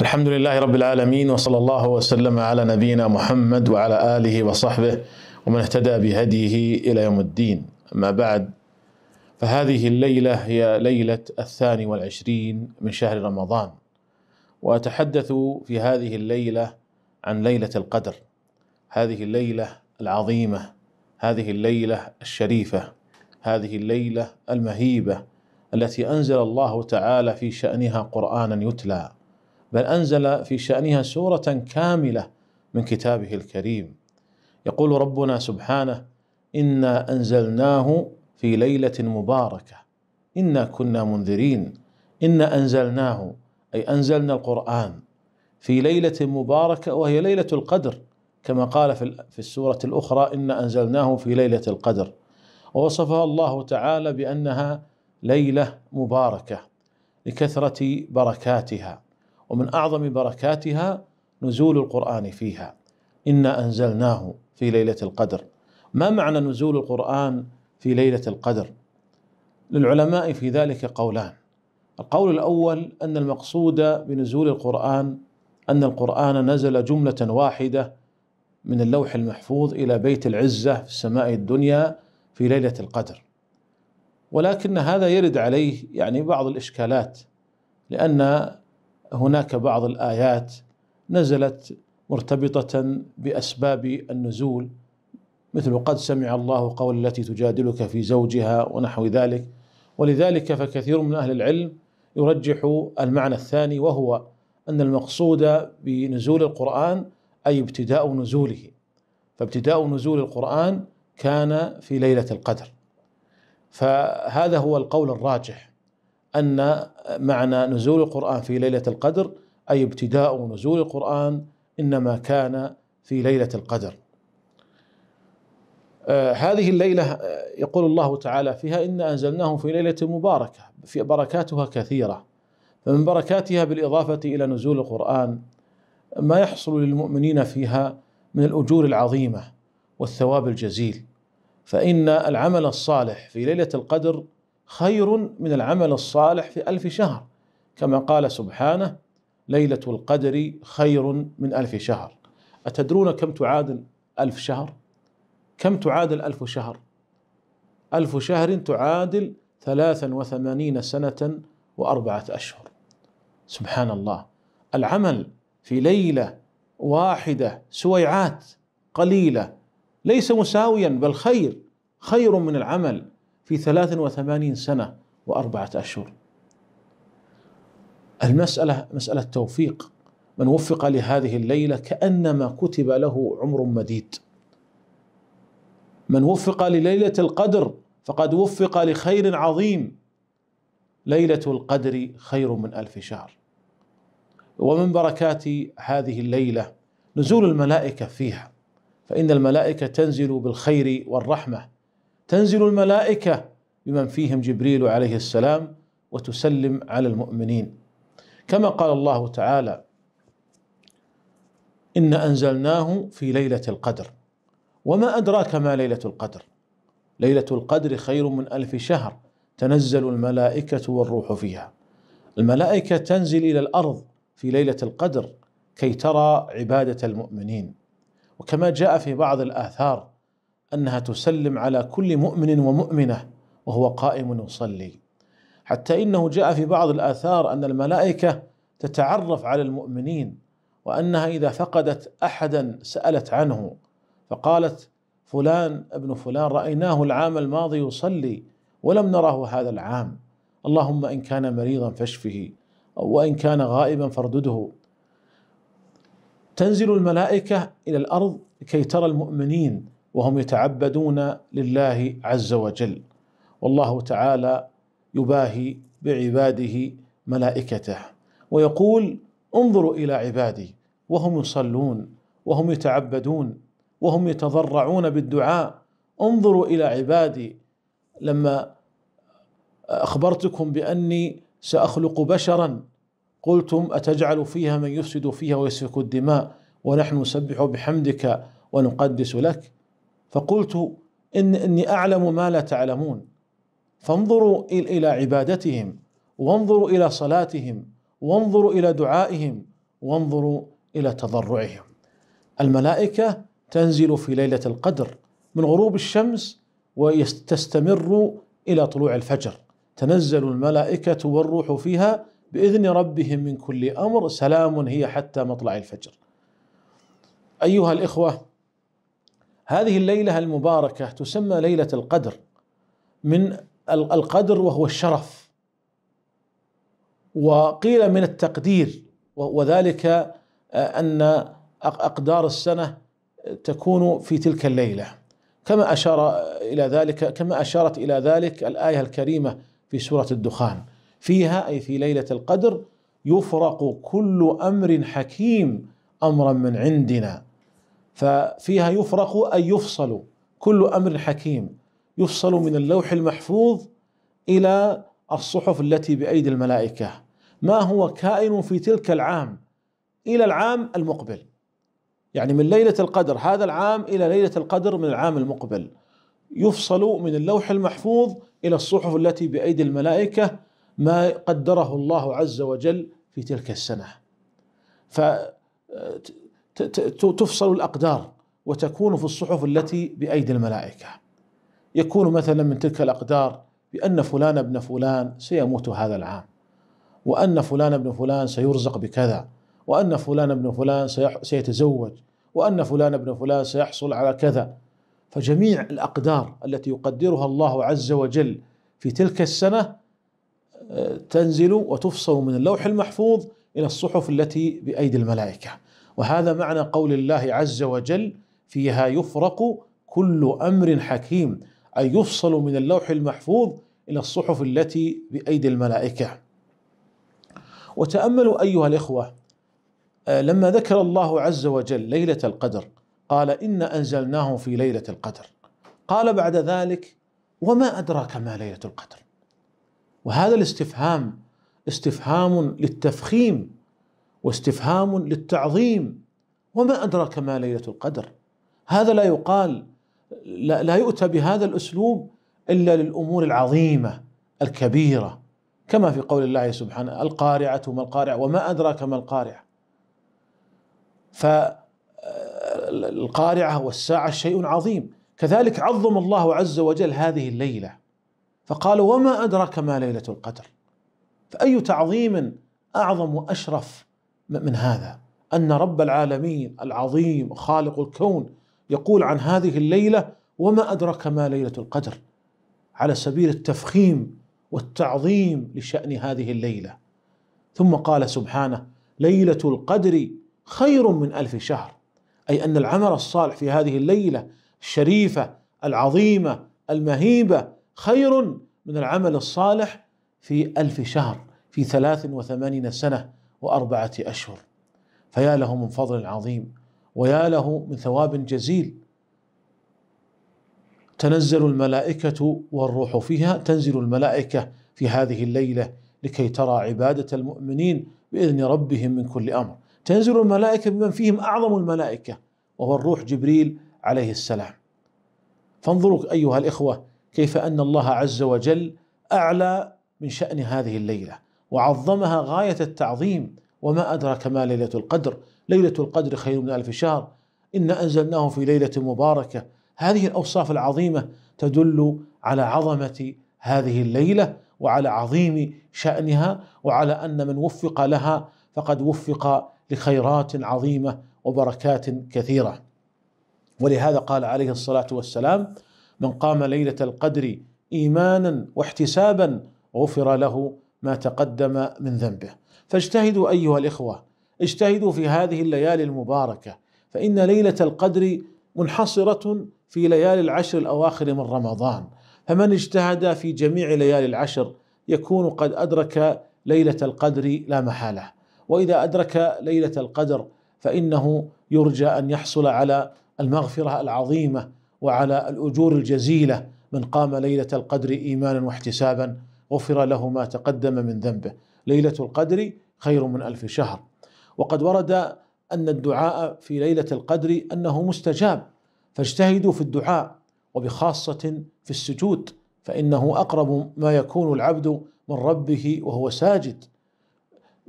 الحمد لله رب العالمين وصلى الله وسلم على نبينا محمد وعلى اله وصحبه ومن اهتدى بهديه الى يوم الدين اما بعد فهذه الليله هي ليله الثاني والعشرين من شهر رمضان واتحدث في هذه الليله عن ليله القدر هذه الليله العظيمه هذه الليله الشريفه هذه الليله المهيبه التي انزل الله تعالى في شانها قرانا يتلى بل انزل في شانها سوره كامله من كتابه الكريم يقول ربنا سبحانه انا انزلناه في ليله مباركه انا كنا منذرين انا انزلناه اي انزلنا القران في ليله مباركه وهي ليله القدر كما قال في السوره الاخرى انا انزلناه في ليله القدر ووصفها الله تعالى بانها ليله مباركه لكثره بركاتها ومن اعظم بركاتها نزول القران فيها انا انزلناه في ليله القدر ما معنى نزول القران في ليله القدر للعلماء في ذلك قولان القول الاول ان المقصود بنزول القران ان القران نزل جمله واحده من اللوح المحفوظ الى بيت العزه في السماء الدنيا في ليله القدر ولكن هذا يرد عليه يعني بعض الاشكالات لان هناك بعض الايات نزلت مرتبطه باسباب النزول مثل قد سمع الله قول التي تجادلك في زوجها ونحو ذلك ولذلك فكثير من اهل العلم يرجح المعنى الثاني وهو ان المقصود بنزول القران اي ابتداء نزوله فابتداء نزول القران كان في ليله القدر فهذا هو القول الراجح ان معنى نزول القران في ليله القدر اي ابتداء نزول القران انما كان في ليله القدر. آه، هذه الليله آه، يقول الله تعالى فيها انا انزلناه في ليله مباركه في بركاتها كثيره فمن بركاتها بالاضافه الى نزول القران ما يحصل للمؤمنين فيها من الاجور العظيمه والثواب الجزيل فان العمل الصالح في ليله القدر خير من العمل الصالح في ألف شهر كما قال سبحانه ليلة القدر خير من ألف شهر أتدرون كم تعادل ألف شهر؟ كم تعادل ألف شهر؟ ألف شهر تعادل ثلاثا وثمانين سنة وأربعة أشهر سبحان الله العمل في ليلة واحدة سويعات قليلة ليس مساويا بل خير خير من العمل في 83 سنة وأربعة أشهر المسألة مسألة توفيق من وفق لهذه الليلة كأنما كتب له عمر مديد من وفق لليلة القدر فقد وفق لخير عظيم ليلة القدر خير من ألف شهر ومن بركات هذه الليلة نزول الملائكة فيها فإن الملائكة تنزل بالخير والرحمة تنزل الملائكه بمن فيهم جبريل عليه السلام وتسلم على المؤمنين كما قال الله تعالى ان انزلناه في ليله القدر وما ادراك ما ليله القدر ليله القدر خير من الف شهر تنزل الملائكه والروح فيها الملائكه تنزل الى الارض في ليله القدر كي ترى عباده المؤمنين وكما جاء في بعض الاثار انها تسلم على كل مؤمن ومؤمنه وهو قائم يصلي حتى انه جاء في بعض الاثار ان الملائكه تتعرف على المؤمنين وانها اذا فقدت احدا سالت عنه فقالت فلان ابن فلان رايناه العام الماضي يصلي ولم نره هذا العام اللهم ان كان مريضا فاشفه وان كان غائبا فاردده تنزل الملائكه الى الارض كي ترى المؤمنين وهم يتعبدون لله عز وجل والله تعالى يباهي بعباده ملائكته ويقول انظروا الى عبادي وهم يصلون وهم يتعبدون وهم يتضرعون بالدعاء انظروا الى عبادي لما اخبرتكم باني ساخلق بشرا قلتم اتجعل فيها من يفسد فيها ويسفك الدماء ونحن نسبح بحمدك ونقدس لك فقلت إن إني أعلم ما لا تعلمون فانظروا إلى عبادتهم وانظروا إلى صلاتهم وانظروا إلى دعائهم وانظروا إلى تضرعهم الملائكة تنزل في ليلة القدر من غروب الشمس وتستمر إلى طلوع الفجر تنزل الملائكة والروح فيها بإذن ربهم من كل أمر سلام هي حتى مطلع الفجر أيها الإخوة هذه الليله المباركه تسمى ليله القدر من القدر وهو الشرف وقيل من التقدير وذلك آه، ان اقدار السنه تكون في تلك الليله كما اشار الى ذلك كما اشارت الى ذلك الايه الكريمه في سوره الدخان فيها اي في ليله القدر يفرق كل امر حكيم امرا من عندنا ففيها يفرق أي يفصل كل أمر حكيم يفصل من اللوح المحفوظ إلى الصحف التي بأيدي الملائكة ما هو كائن في تلك العام إلى العام المقبل يعني من ليلة القدر هذا العام إلى ليلة القدر من العام المقبل يفصل من اللوح المحفوظ إلى الصحف التي بأيدي الملائكة ما قدره الله عز وجل في تلك السنة ف تفصل الأقدار وتكون في الصحف التي بأيدي الملائكة يكون مثلا من تلك الأقدار بأن فلان ابن فلان سيموت هذا العام وأن فلان ابن فلان سيرزق بكذا وأن فلان ابن فلان سيتزوج وأن فلان ابن فلان سيحصل على كذا فجميع الأقدار التي يقدرها الله عز وجل في تلك السنة آه، تنزل وتفصل من اللوح المحفوظ إلى الصحف التي بأيدي الملائكة وهذا معنى قول الله عز وجل فيها يفرق كل امر حكيم اي يفصل من اللوح المحفوظ الى الصحف التي بايدي الملائكه وتاملوا ايها الاخوه آه، لما ذكر الله عز وجل ليله القدر قال انا انزلناه في ليله القدر قال بعد ذلك وما ادراك ما ليله القدر وهذا الاستفهام استفهام للتفخيم واستفهام للتعظيم وما أدراك ما ليلة القدر هذا لا يقال لا, لا يؤتى بهذا الأسلوب إلا للأمور العظيمة الكبيرة كما في قول الله سبحانه القارعة ما القارعة وما أدراك ما آه، القارعة فالقارعة والساعة شيء عظيم كذلك عظم الله عز وجل هذه الليلة فقال وما أدراك ما ليلة القدر فأي تعظيم أعظم وأشرف من هذا أن رب العالمين العظيم خالق الكون يقول عن هذه الليلة وما أدرك ما ليلة القدر على سبيل التفخيم والتعظيم لشأن هذه الليلة ثم قال سبحانه ليلة القدر خير من ألف شهر أي أن العمل الصالح في هذه الليلة الشريفة العظيمة المهيبة خير من العمل الصالح في ألف شهر في ثلاث وثمانين سنة وأربعة أشهر فيا له من فضل عظيم ويا له من ثواب جزيل تنزل الملائكة والروح فيها تنزل الملائكة في هذه الليلة لكي ترى عبادة المؤمنين بإذن ربهم من كل أمر تنزل الملائكة بمن فيهم أعظم الملائكة وهو الروح جبريل عليه السلام فانظروا أيها الإخوة كيف أن الله عز وجل أعلى من شأن هذه الليلة وعظمها غاية التعظيم وما أدراك ما ليلة القدر ليلة القدر خير من ألف شهر إن أنزلناه في ليلة مباركة هذه الأوصاف العظيمة تدل على عظمة هذه الليلة وعلى عظيم شأنها وعلى أن من وفق لها فقد وفق لخيرات عظيمة وبركات كثيرة ولهذا قال عليه الصلاة والسلام من قام ليلة القدر إيمانا واحتسابا غفر له ما تقدم من ذنبه فاجتهدوا ايها الاخوه اجتهدوا في هذه الليالي المباركه فان ليله القدر منحصره في ليالي العشر الاواخر من رمضان فمن اجتهد في جميع ليالي العشر يكون قد ادرك ليله القدر لا محاله واذا ادرك ليله القدر فانه يرجى ان يحصل على المغفره العظيمه وعلى الاجور الجزيله من قام ليله القدر ايمانا واحتسابا غفر له ما تقدم من ذنبه ليلة القدر خير من ألف شهر وقد ورد أن الدعاء في ليلة القدر أنه مستجاب فاجتهدوا في الدعاء وبخاصة في السجود فإنه أقرب ما يكون العبد من ربه وهو ساجد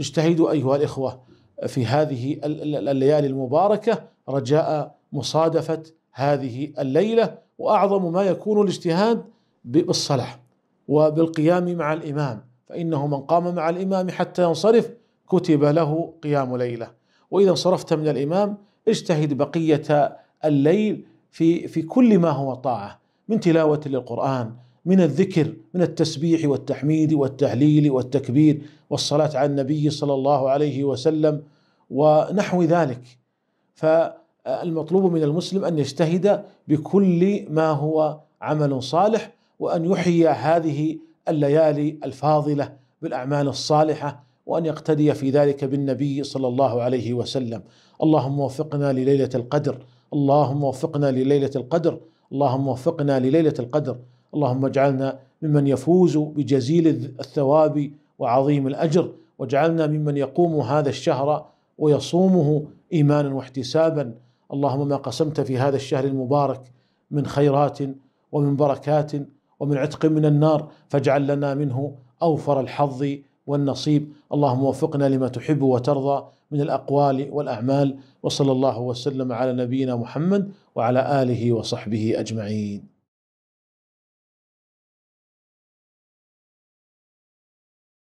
اجتهدوا أيها الإخوة في هذه الليالي المباركة رجاء مصادفة هذه الليلة وأعظم ما يكون الاجتهاد بالصلاة وبالقيام مع الإمام فإنه من قام مع الإمام حتى ينصرف كتب له قيام ليلة وإذا انصرفت من الإمام اجتهد بقية الليل في في كل ما هو طاعة من تلاوة للقرآن من الذكر من التسبيح والتحميد والتهليل والتكبير والصلاة على النبي صلى الله عليه وسلم ونحو ذلك فالمطلوب من المسلم أن يجتهد بكل ما هو عمل صالح وأن يحيي هذه الليالي الفاضلة بالأعمال الصالحة وأن يقتدي في ذلك بالنبي صلى الله عليه وسلم اللهم وفقنا لليلة القدر اللهم وفقنا لليلة القدر اللهم وفقنا لليلة القدر اللهم اجعلنا ممن يفوز بجزيل الثواب وعظيم الأجر واجعلنا ممن يقوم هذا الشهر ويصومه إيمانا واحتسابا اللهم ما قسمت في هذا الشهر المبارك من خيرات ومن بركات ومن عتق من النار فاجعل لنا منه اوفر الحظ والنصيب اللهم وفقنا لما تحب وترضى من الاقوال والاعمال وصلى الله وسلم على نبينا محمد وعلى اله وصحبه اجمعين